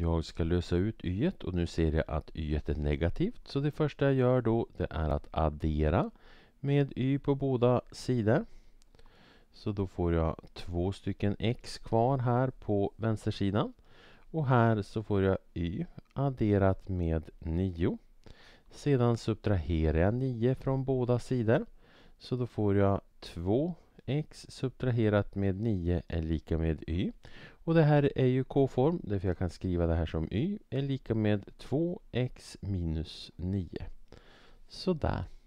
Jag ska lösa ut y och nu ser jag att y är negativt. Så det första jag gör då det är att addera med y på båda sidor. Så då får jag två stycken x kvar här på vänstersidan. Och här så får jag y adderat med 9. Sedan subtraherar jag 9 från båda sidor. Så då får jag 2 x subtraherat med 9 är lika med y. Och det här är ju k-form, därför jag kan skriva det här som y är lika med 2x minus 9. Sådär.